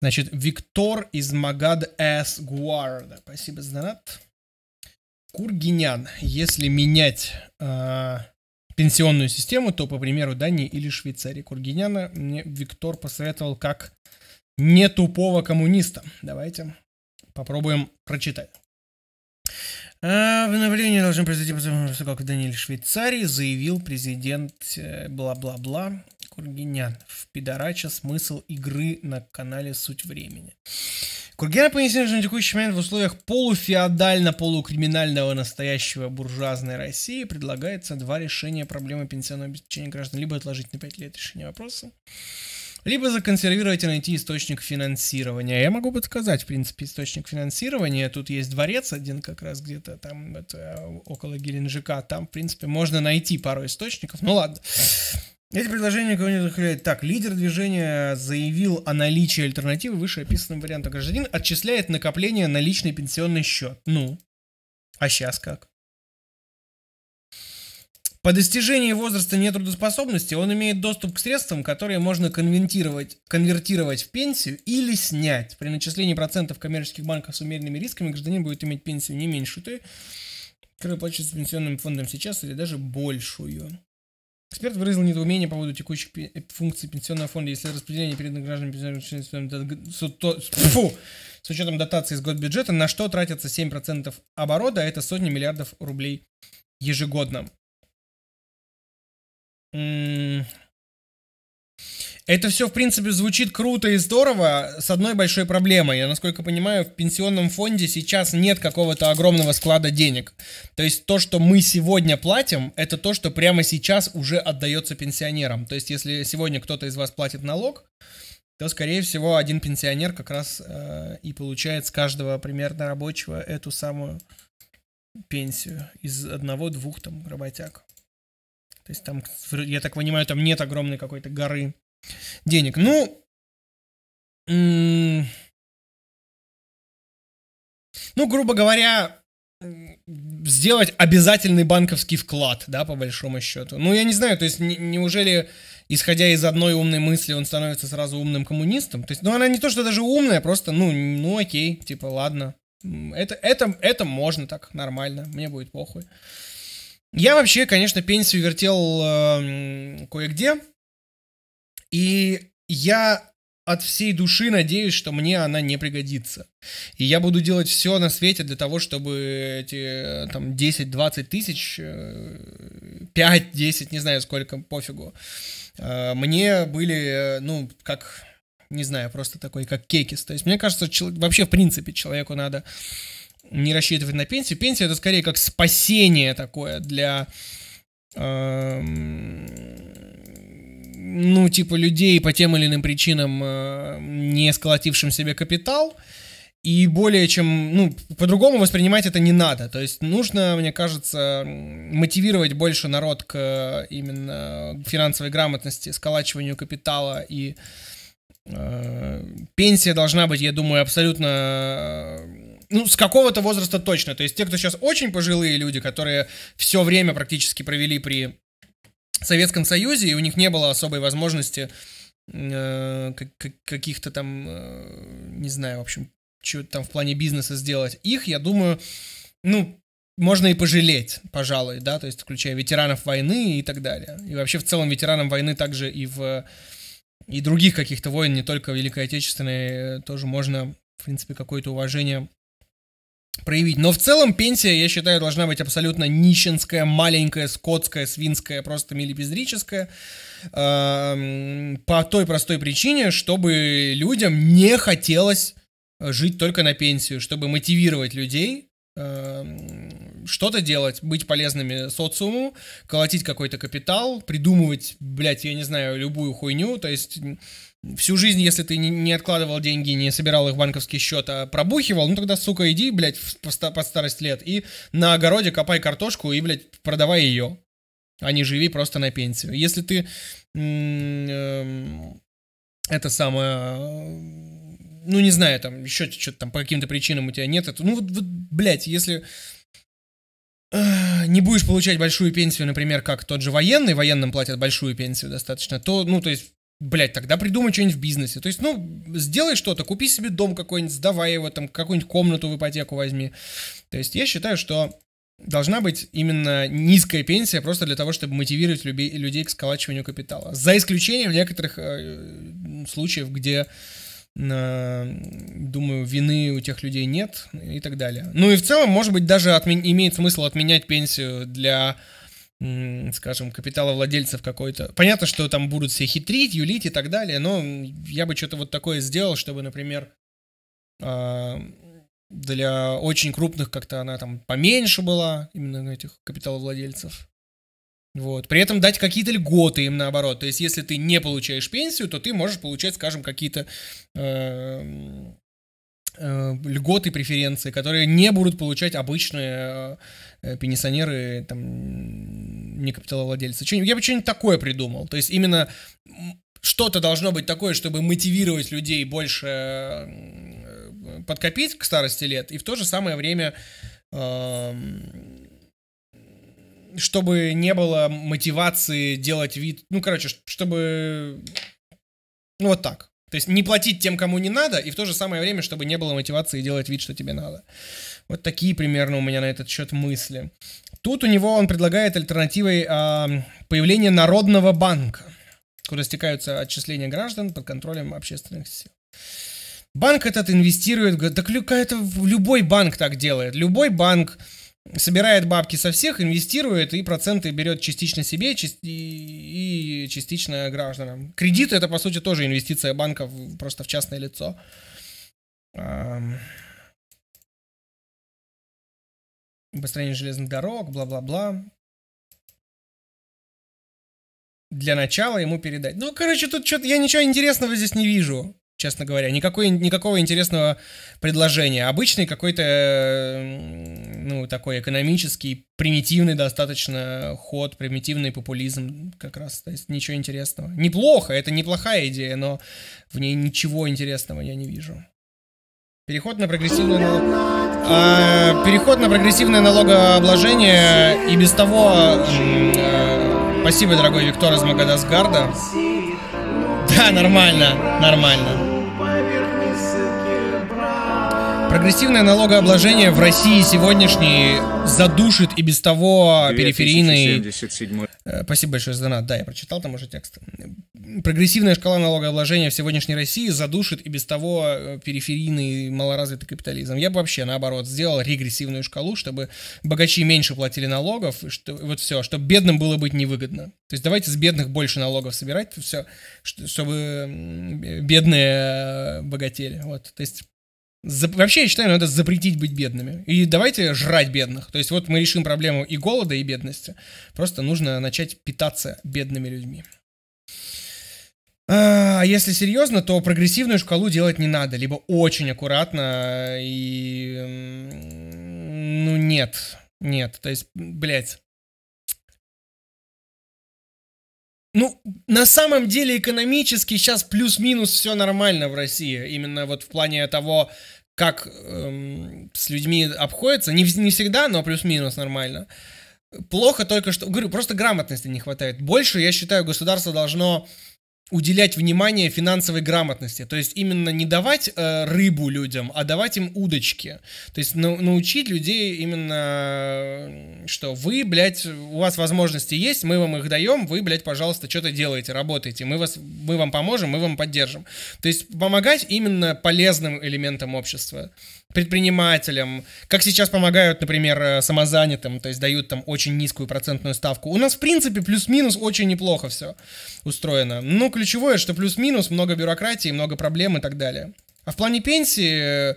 Значит, Виктор из Магад С. Гуарда. Спасибо за донат. Кургинян. Если менять э, пенсионную систему, то, по примеру, Дании или Швейцарии Кургиняна, мне Виктор посоветовал как не тупого коммуниста. Давайте попробуем прочитать. «А, обновление должно произойти, потому что, как в Дании или Швейцарии, заявил президент э, бла-бла-бла Кургинян. В пидорача смысл игры на канале «Суть времени». Кургена понесли на текущий момент в условиях полуфеодально-полукриминального настоящего буржуазной России предлагается два решения проблемы пенсионного обеспечения граждан. Либо отложить на пять лет решение вопроса, либо законсервировать и найти источник финансирования. А я могу подсказать, в принципе, источник финансирования. Тут есть дворец один как раз где-то там, это, около Геленджика. Там, в принципе, можно найти пару источников. Ну ладно. Эти предложения никого не вдохновляют. Так, лидер движения заявил о наличии альтернативы вышеописанным вариантам. Гражданин отчисляет накопление на личный пенсионный счет. Ну, а сейчас как? По достижении возраста нетрудоспособности он имеет доступ к средствам, которые можно конвертировать, конвертировать в пенсию или снять. При начислении процентов коммерческих банков с умеренными рисками гражданин будет иметь пенсию не меньше той, которая плачется пенсионным фондом сейчас, или даже большую. Эксперт выразил недоумение по поводу текущих э, функций пенсионного фонда. Если распределение перед гражданами пенсионного с учетом дотации из госбюджета, на что тратятся 7% оборота, а это сотни миллиардов рублей ежегодно. Это все, в принципе, звучит круто и здорово, с одной большой проблемой. Я, насколько понимаю, в пенсионном фонде сейчас нет какого-то огромного склада денег. То есть то, что мы сегодня платим, это то, что прямо сейчас уже отдается пенсионерам. То есть если сегодня кто-то из вас платит налог, то, скорее всего, один пенсионер как раз э, и получает с каждого примерно рабочего эту самую пенсию из одного-двух там работяг. То есть там, я так понимаю, там нет огромной какой-то горы денег. Ну, ну, грубо говоря, сделать обязательный банковский вклад, да, по большому счету. Ну, я не знаю, то есть, не, неужели, исходя из одной умной мысли, он становится сразу умным коммунистом? То есть, ну, она не то, что даже умная, просто, ну, ну, окей, типа, ладно. Это, это, это можно так, нормально, мне будет похуй. Я вообще, конечно, пенсию вертел э, кое-где, и я от всей души надеюсь, что мне она не пригодится. И я буду делать все на свете для того, чтобы эти э, там 10-20 тысяч, 5-10, э, не знаю сколько, пофигу, э, мне были, ну, как, не знаю, просто такой, как кекис. То есть мне кажется, вообще, в принципе, человеку надо не рассчитывать на пенсию. Пенсия это скорее как спасение такое для эм, ну, типа, людей по тем или иным причинам, э, не сколотившим себе капитал, и более чем, ну, по-другому воспринимать это не надо. То есть нужно, мне кажется, мотивировать больше народ к э, именно финансовой грамотности, сколачиванию капитала и э, пенсия должна быть, я думаю, абсолютно э, ну, с какого-то возраста точно. То есть те, кто сейчас очень пожилые люди, которые все время практически провели при в Советском Союзе, и у них не было особой возможности э, каких-то там, э, не знаю, в общем, что там в плане бизнеса сделать. Их, я думаю, ну, можно и пожалеть, пожалуй, да, то есть включая ветеранов войны и так далее. И вообще в целом ветеранам войны также и в и других каких-то войн, не только Великой Отечественной, э, тоже можно, в принципе, какое-то уважение проявить. Но в целом пенсия, я считаю, должна быть абсолютно нищенская, маленькая, скотская, свинская, просто мелипиздрическая. Эм, по той простой причине, чтобы людям не хотелось жить только на пенсию, чтобы мотивировать людей эм, что-то делать, быть полезными социуму, колотить какой-то капитал, придумывать, блядь, я не знаю, любую хуйню, то есть всю жизнь, если ты не откладывал деньги, не собирал их в банковский счет, а пробухивал, ну тогда, сука, иди, блядь, под старость лет и на огороде копай картошку и, блядь, продавай ее, а не живи просто на пенсию. Если ты эм, это самое ну, не знаю, там, еще что-то там по каким-то причинам у тебя нет. Это, ну, вот, вот, блядь, если э, не будешь получать большую пенсию, например, как тот же военный, военным платят большую пенсию достаточно, то, ну, то есть Блять, тогда придумай что-нибудь в бизнесе. То есть, ну, сделай что-то, купи себе дом какой-нибудь, сдавай его, там, какую-нибудь комнату в ипотеку возьми. То есть, я считаю, что должна быть именно низкая пенсия просто для того, чтобы мотивировать люби- людей к сколачиванию капитала. За исключением некоторых э, случаев, где на, э, думаю, вины у тех людей нет и так далее. Ну и в целом, может быть, даже отмен- имеет смысл отменять пенсию для скажем, капитала владельцев какой-то. Понятно, что там будут все хитрить, юлить и так далее, но я бы что-то вот такое сделал, чтобы, например, а, для очень крупных как-то она там поменьше была, именно этих капиталовладельцев. Вот. При этом дать какие-то льготы им наоборот. То есть, если ты не получаешь пенсию, то ты можешь получать, скажем, какие-то э, э, льготы, преференции, которые не будут получать обычные э, пенсионеры, там, не капиталовладельцы. А Я бы что-нибудь такое придумал. То есть именно что-то должно быть такое, чтобы мотивировать людей больше подкопить к старости лет, и в то же самое время эм, чтобы не было мотивации делать вид, ну, короче, чтобы, ну, вот так. То есть не платить тем, кому не надо, и в то же самое время, чтобы не было мотивации делать вид, что тебе надо. Вот такие примерно у меня на этот счет мысли. Тут у него он предлагает альтернативой э, появление народного банка, куда стекаются отчисления граждан под контролем общественных сил. Банк этот инвестирует, так это любой банк так делает. Любой банк собирает бабки со всех, инвестирует и проценты берет частично себе и частично гражданам. Кредит это, по сути, тоже инвестиция банка просто в частное лицо. Построение железных дорог, бла-бла-бла. Для начала ему передать. Ну, короче, тут что-то я ничего интересного здесь не вижу честно говоря. Никакой, никакого интересного предложения. Обычный какой-то ну, такой экономический, примитивный достаточно ход, примитивный популизм как раз, то есть ничего интересного. Неплохо, это неплохая идея, но в ней ничего интересного я не вижу. Переход на прогрессивное налог... а, переход на прогрессивное налогообложение и без того... А, спасибо, дорогой Виктор из Магадасгарда. Да, нормально, нормально. Прогрессивное налогообложение в России сегодняшней задушит и без того периферийный... 2077. Э, спасибо большое за донат. Да, я прочитал там уже текст. Прогрессивная шкала налогообложения в сегодняшней России задушит и без того э, периферийный малоразвитый капитализм. Я бы вообще, наоборот, сделал регрессивную шкалу, чтобы богачи меньше платили налогов, и что, вот все, чтобы бедным было быть невыгодно. То есть давайте с бедных больше налогов собирать, все, чтобы бедные э, богатели. Вот, то есть за... Вообще, я считаю, надо запретить быть бедными. И давайте жрать бедных. То есть вот мы решим проблему и голода, и бедности. Просто нужно начать питаться бедными людьми. А если серьезно, то прогрессивную шкалу делать не надо, либо очень аккуратно и... Ну, нет, нет, то есть, блядь, Ну, на самом деле экономически сейчас плюс-минус все нормально в России. Именно вот в плане того, как эм, с людьми обходится. Не, не всегда, но плюс-минус нормально. Плохо только что... Говорю, просто грамотности не хватает. Больше, я считаю, государство должно уделять внимание финансовой грамотности. То есть именно не давать э, рыбу людям, а давать им удочки. То есть на, научить людей именно, э, что вы, блядь, у вас возможности есть, мы вам их даем, вы, блядь, пожалуйста, что-то делаете, работаете, мы, вас, мы вам поможем, мы вам поддержим. То есть помогать именно полезным элементам общества предпринимателям, как сейчас помогают, например, э, самозанятым, то есть дают там очень низкую процентную ставку. У нас, в принципе, плюс-минус очень неплохо все устроено. Но ключевое, что плюс-минус, много бюрократии, много проблем и так далее. А в плане пенсии э,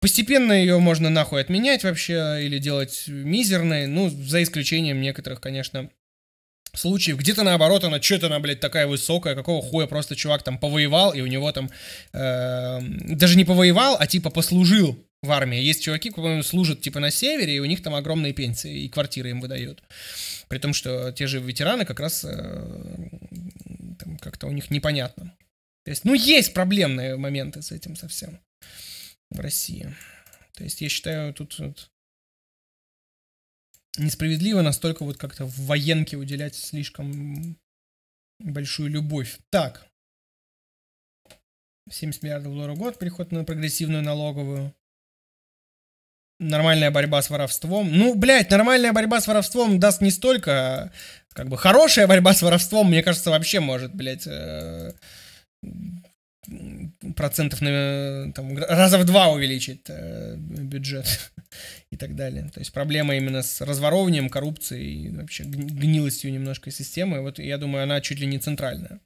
постепенно ее можно нахуй отменять вообще или делать мизерной, ну, за исключением некоторых, конечно, случаев. Где-то наоборот, она что-то она, блядь, такая высокая, какого хуя просто чувак там повоевал, и у него там э, даже не повоевал, а типа послужил в армии. Есть чуваки, которые служат типа на севере, и у них там огромные пенсии, и квартиры им выдают. При том, что те же ветераны как раз э, как-то у них непонятно. То есть, ну, есть проблемные моменты с этим совсем в России. То есть, я считаю, тут, тут несправедливо настолько вот как-то в военке уделять слишком большую любовь. Так. 70 миллиардов долларов в год переход на прогрессивную налоговую. Нормальная борьба с воровством. Ну, блядь, нормальная борьба с воровством даст не столько. Как бы хорошая борьба с воровством, мне кажется, вообще может, блядь, э, процентов на там, раза в два увеличит э, бюджет и так далее. То есть проблема именно с разворовыванием, коррупцией и вообще гнилостью немножко системы. Вот я думаю, она чуть ли не центральная.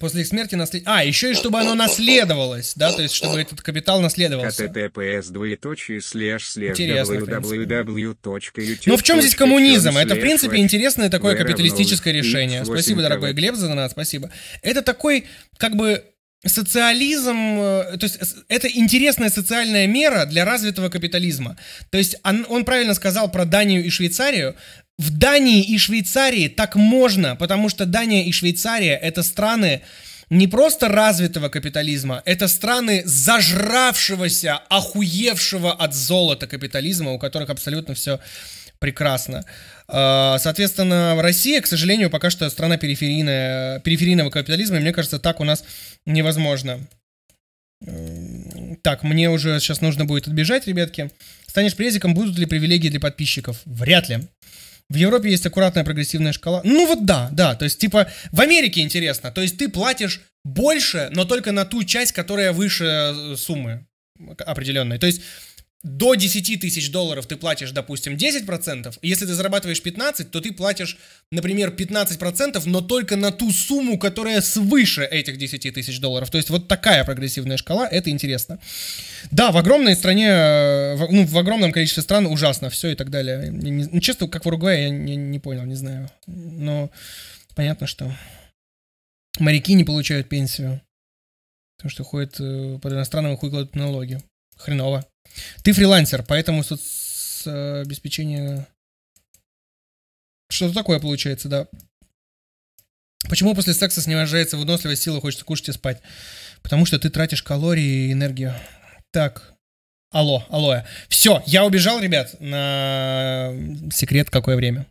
После их смерти наслед... А, еще и чтобы оно наследовалось, да, то есть чтобы этот капитал наследовался. https двоеточие слэш слэш www.youtube. Ну в чем здесь коммунизм? Это, в принципе, интересное такое капиталистическое решение. Спасибо, дорогой Глеб, за донат, спасибо. Это такой, как бы, социализм, э, то есть это интересная социальная мера для развитого капитализма. То есть он, он правильно сказал про Данию и Швейцарию в Дании и Швейцарии так можно, потому что Дания и Швейцария это страны, не просто развитого капитализма, это страны зажравшегося, охуевшего от золота капитализма, у которых абсолютно все прекрасно. А, соответственно, Россия, к сожалению, пока что страна периферийная, периферийного капитализма, и мне кажется, так у нас невозможно. Так, мне уже сейчас нужно будет отбежать, ребятки. Станешь презиком, будут ли привилегии для подписчиков? Вряд ли. В Европе есть аккуратная прогрессивная шкала. Ну вот да, да. То есть, типа, в Америке интересно. То есть ты платишь больше, но только на ту часть, которая выше э, суммы определенной. То есть до 10 тысяч долларов ты платишь, допустим, 10%, если ты зарабатываешь 15, то ты платишь, например, 15%, но только на ту сумму, которая свыше этих 10 тысяч долларов. То есть вот такая прогрессивная шкала, это интересно. Да, в огромной стране, э, в, ну, в огромном количестве стран ужасно все и так далее. Я не, ну, честно, как в Уругвае, я не, не понял, не знаю. Но понятно, что моряки не получают пенсию, потому что ходят э, под иностранным и хуй налоги хреново. Ты фрилансер, поэтому соцобеспечение... Э, что-то такое получается, да. Почему после секса снижается выносливость, сила, хочется кушать и спать? Потому что ты тратишь калории и энергию. Так, алло, алло. Все, я убежал, ребят, на секрет какое время.